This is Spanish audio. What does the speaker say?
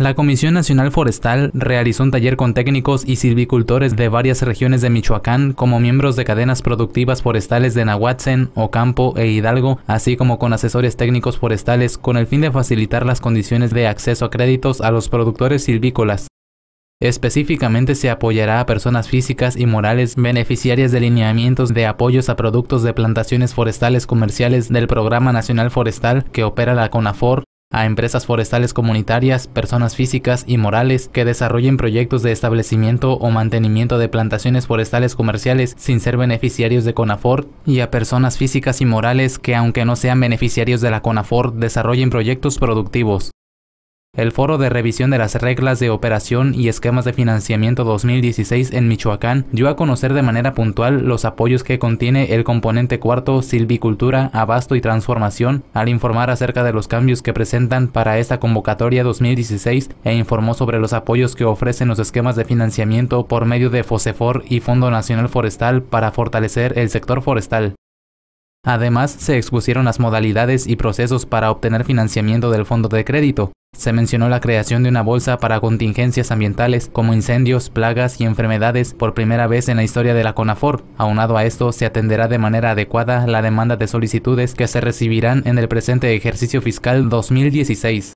La Comisión Nacional Forestal realizó un taller con técnicos y silvicultores de varias regiones de Michoacán como miembros de cadenas productivas forestales de Nahuatzen, Ocampo e Hidalgo, así como con asesores técnicos forestales con el fin de facilitar las condiciones de acceso a créditos a los productores silvícolas. Específicamente se apoyará a personas físicas y morales beneficiarias de lineamientos de apoyos a productos de plantaciones forestales comerciales del Programa Nacional Forestal que opera la CONAFOR a empresas forestales comunitarias, personas físicas y morales que desarrollen proyectos de establecimiento o mantenimiento de plantaciones forestales comerciales sin ser beneficiarios de CONAFOR y a personas físicas y morales que aunque no sean beneficiarios de la CONAFOR desarrollen proyectos productivos. El Foro de Revisión de las Reglas de Operación y Esquemas de Financiamiento 2016 en Michoacán dio a conocer de manera puntual los apoyos que contiene el componente cuarto Silvicultura, Abasto y Transformación al informar acerca de los cambios que presentan para esta convocatoria 2016 e informó sobre los apoyos que ofrecen los esquemas de financiamiento por medio de FOSEFOR y Fondo Nacional Forestal para fortalecer el sector forestal. Además, se expusieron las modalidades y procesos para obtener financiamiento del fondo de crédito. Se mencionó la creación de una bolsa para contingencias ambientales como incendios, plagas y enfermedades por primera vez en la historia de la CONAFOR. Aunado a esto, se atenderá de manera adecuada la demanda de solicitudes que se recibirán en el presente ejercicio fiscal 2016.